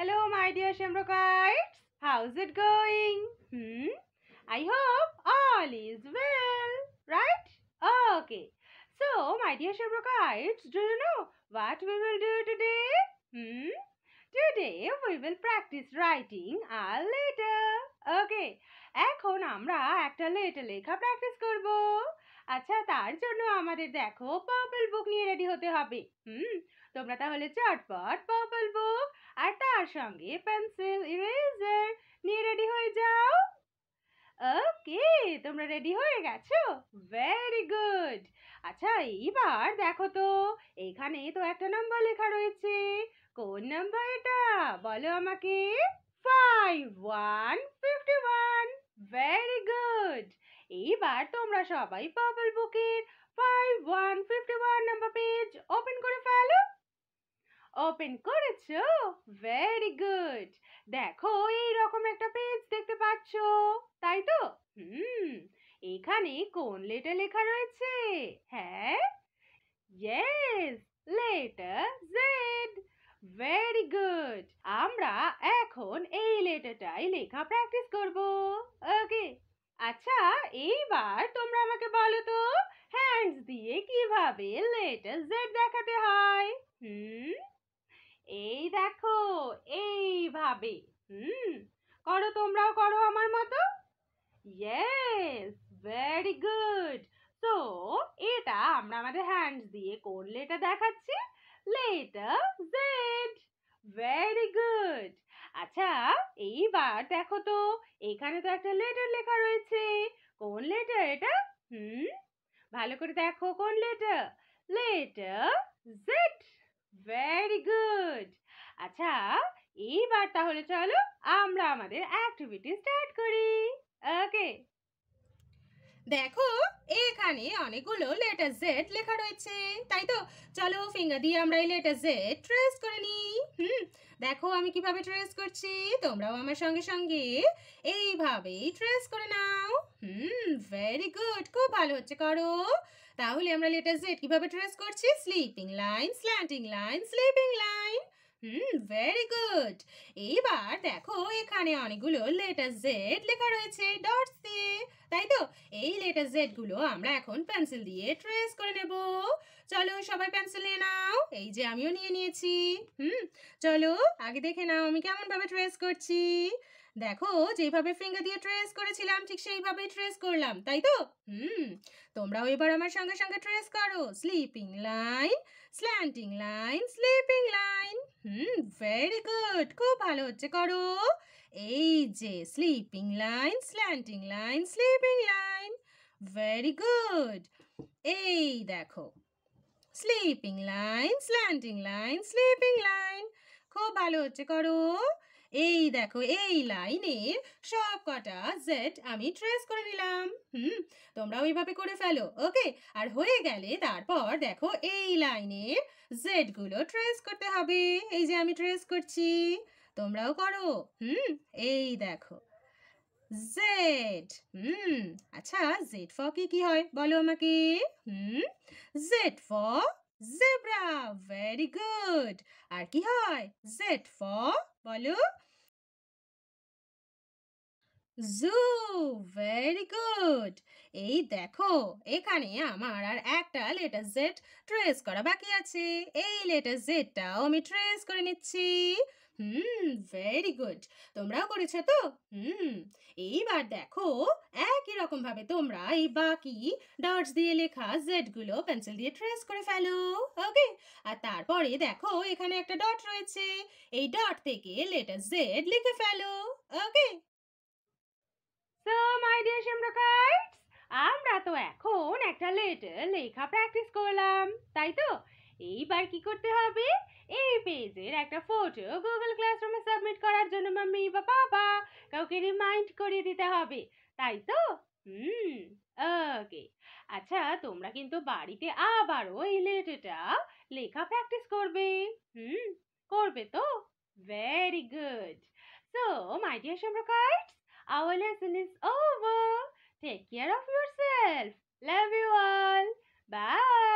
Hello, my dear Shamrockites. How's it going? Hmm? I hope all is well, right? Okay. So, my dear Shamrockites, do you know what we will do today? Hmm? Today we will practice writing a letter. Okay. এখন আমরা একটা letter লেখা practice করবো আচ্ছা তার জন্য আমাদের দেখো পার্পল বুক নিয়ে রেডি হতে হবে হুম তোমরা তাহলে চটপট পার্পল বুক আর তার সঙ্গে পেন্সিল ইরেজার নিয়ে রেডি হয়ে যাও ওকে তোমরা রেডি হয়ে গেছো ভেরি গুড আচ্ছা এইবার দেখো তো এখানে তো একটা নাম্বার লেখা রয়েছে কোন নাম্বার এটা বলো আমাকে five one fifty one very good এইবার তোমরা সবাই পার্পল বুকের five one fifty one number page open করে ফেলো ওপেন করেছো ভেরি গুড দেখো এই রকম একটা পেজ দেখতে পাচ্ছ তাই তো হুম এখানে কোন লেটার লেখা রয়েছে হ্যাঁ yes letter Z very good আমরা এখন এই লেটারটাই লেখা প্র্যাকটিস করব ওকে আচ্ছা এইবার তোমরা আমাকে বলো তো হ্যান্ডস দিয়ে কিভাবে লেটার জেড দেখাতে হয় হুম এই দেখো এইভাবে হুম করো তোমরাও করো আমার মতো ইয়েস ভেরি গুড সো এটা আমরা আমাদের হ্যান্ডস দিয়ে করলে এটা দেখাচ্ছি লেটার জেড ভেরি গুড আচ্ছা এইবার দেখো তো এখানে তো একটা লেটার লেখা রয়েছে কোন লেটার এটা হুম ভালো করে দেখো কোন letter letter Z very good আচ্ছা এইবার তাহলে চলো আমরা আমাদের অ্যাক্টিভিটি স্টার্ট করি ওকে দেখো এখানে অনেকগুলো লেটার জেড লেখা রয়েছে তাই তো চলো ফিঙ্গার দিয়ে আমরা এই লেটার জেড ট্রেস করে নিই হুম দেখো আমি কিভাবে ট্রেস করছি তোমরাও আমার সঙ্গে সঙ্গে এইভাবেই ট্রেস করে নাও হুম ভেরি গুড খুব ভালো হচ্ছে করো তাহলে আমরা লেটার জেড কিভাবে ট্রেস করছি sleeping line slanting line sleeping line hmm very good এইবার দেখো এখানে অনেকগুলো লেটার জেড লেখা রয়েছে ডটস দিয়ে তাই তো এই লেটার জেডগুলো আমরা এখন পেন্সিল দিয়ে ট্রেস করে নেব চলো সবাই পেন্সিল নিয়ে নাও এই যে আমিও নিয়ে নিয়েছি হুম চলো আগে দেখে নাও আমি কেমনভাবে ট্রেস করছি দেখো যেভাবে ফিঙ্গার দিয়ে ট্রেস করেছিলাম ঠিক সেইভাবেই ট্রেস করলাম তাই তো হুম তোমরাও এবার আমার সঙ্গে সঙ্গে ট্রেস করো sleeping line slanting line sleeping line hmm very good খুব ভালো হচ্ছে করো এই যে sleeping line slanting line sleeping line very good এই দেখো sleeping line slanting line sleeping line খুব ভালো হচ্ছে করো এই দেখো এই লাইনের সব কটা জেড আমি ট্রেস করে নিলাম হুম তোমরাও এইভাবে করে ফেলো ওকে আর হয়ে গেলে তারপর দেখো এই লাইনের জেডগুলো ট্রেস করতে হবে এই যে আমি ট্রেস করছি তোমরাও করো হুম এই দেখো জেড হুম আচ্ছা জেড ফ কি কি হয় বলো আমাকে hmm Z for zebra very good আর কি হয় জেড ফ বলো জু ভেরি গুড এই দেখো এখানে আমার আর একটা লেটার জেড ট্রেস করা বাকি আছে এই লেটার জেডটাও আমি ট্রেস করে নিচ্ছি হুম ভেরি গুড তোমরাও করেছো তো হুম এইবার দেখো একই রকমভাবে তোমরা এই বাকি ডটস দিয়ে লেখা জেডগুলো পেন্সিল দিয়ে ট্রেস করে ফেলো ওকে আর তারপরে দেখো এখানে একটা ডট রয়েছে এই ডট থেকে লেটার জেড লিখে ফেলো ওকে সো মাই ডিয়ার শ্যামরকাইটস আমরা তো এখন একটা লেটার লেখা প্র্যাকটিস করলাম তাই তো এইবার কি করতে হবে এই পেজের একটা ফটো গুগল ক্লাসরুমে সাবমিট করার জন্য মাম্মি বা বাবা কাউকে রিমাইন্ড করিয়ে দিতে হবে তাই তো হুম ওকে আচ্ছা তোমরা কিন্তু বাড়িতে আবারও এই লেটারটা লেখা প্র্যাকটিস করবে হুম করবে তো very good so my dear shamrock kites Our lesson is over. Take care of yourself. Love you all. Bye.